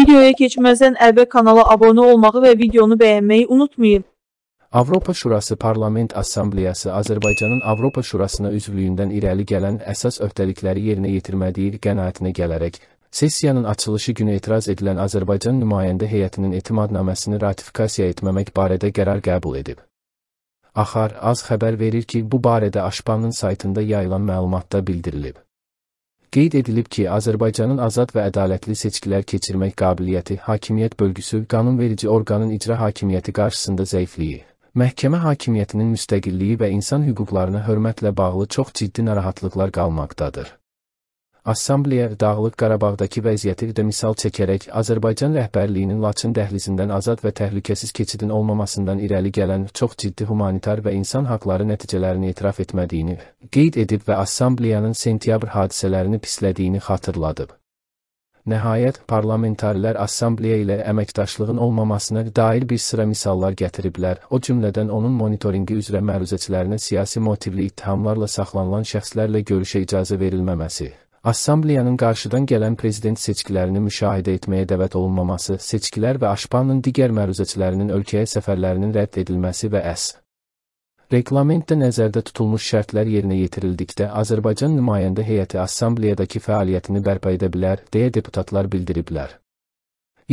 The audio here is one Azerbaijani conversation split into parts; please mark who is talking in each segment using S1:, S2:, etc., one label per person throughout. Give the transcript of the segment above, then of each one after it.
S1: Videoya keçməzdən əvvəl kanala abunə olmağı və videonu bəyənməyi unutmayın. Avropa Şurası Parlament Assambleyası Azərbaycanın Avropa Şurasına üzvlüyündən irəli gələn əsas öhdəlikləri yerinə yetirmədiyi qənaətinə gələrək, sessiyanın açılışı günü etiraz edilən Azərbaycan nümayəndə heyətinin etimadnaməsini ratifikasiya etməmək barədə qərar qəbul edib. Axar az xəbər verir ki, bu barədə Aşpanın saytında yayılan məlumatda bildirilib. Qeyd edilib ki, Azərbaycanın azad və ədalətli seçkilər keçirmək qabiliyyəti, hakimiyyət bölgüsü, qanunverici orqanın icra hakimiyyəti qarşısında zəifliyi, məhkəmə hakimiyyətinin müstəqilliyi və insan hüquqlarına hörmətlə bağlı çox ciddi narahatlıqlar qalmaqdadır. Assambleya Dağlıq Qarabağdakı vəziyyəti də misal çəkərək Azərbaycan rəhbərliyinin Laçın dəhlizindən azad və təhlükəsiz keçidin olmamasından irəli gələn çox ciddi humanitar və insan haqları nəticələrini etiraf etmədiyini qeyd edib və assambleyanın sentyabr hadisələrini pislədiyini xatırladıb. Nəhayət, parlamentarilər assambleya ilə əməkdaşlığın olmamasına dair bir sıra misallar gətiriblər, o cümlədən onun monitorinqi üzrə məruzəçilərinə siyasi motivli ittihamlarla saxlanılan şəxslərlə görüşə icazə verilməməsi, Assambleyanın qarşıdan gələn prezident seçkilərini müşahidə etməyə dəvət olunmaması, seçkilər və Aşpanın digər məruzəçilərinin ölkəyə səfərlərinin rədd edilməsi və əs. Reqlamentdə nəzərdə tutulmuş şərtlər yerinə yetirildikdə Azərbaycan nümayəndə heyəti assambleyadakı fəaliyyətini bərpa edə bilər, deyə deputatlar bildiriblər.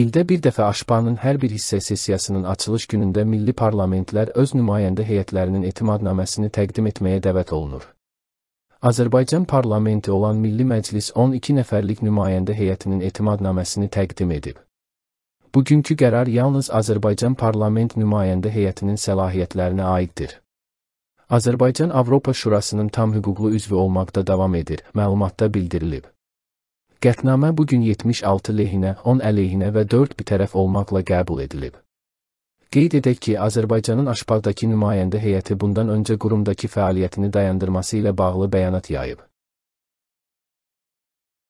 S1: İldə bir dəfə Aşpanın hər bir hissə sessiyasının açılış günündə milli parlamentlər öz nümayəndə heyətlərinin etimadnaməsini təqdim etməyə dəvət olunur. Azərbaycan parlamenti olan Milli Məclis 12 nəfərlik nümayəndə heyətinin etimadnaməsini təqdim edib. Bugünkü qərar yalnız Azərbaycan parlament nümayəndə heyətinin səlahiyyətlərinə aiddir. Azərbaycan Avropa Şurasının tam hüquqlu üzvü olmaqda davam edir, məlumatda bildirilib. Qətnamə bu gün 76 lehinə, 10 əleyhinə və 4 bitərəf olmaqla qəbul edilib. Qeyd edək ki, Azərbaycanın Aşpaqdakı nümayəndə heyəti bundan öncə qurumdakı fəaliyyətini dayandırması ilə bağlı bəyanat yayıb.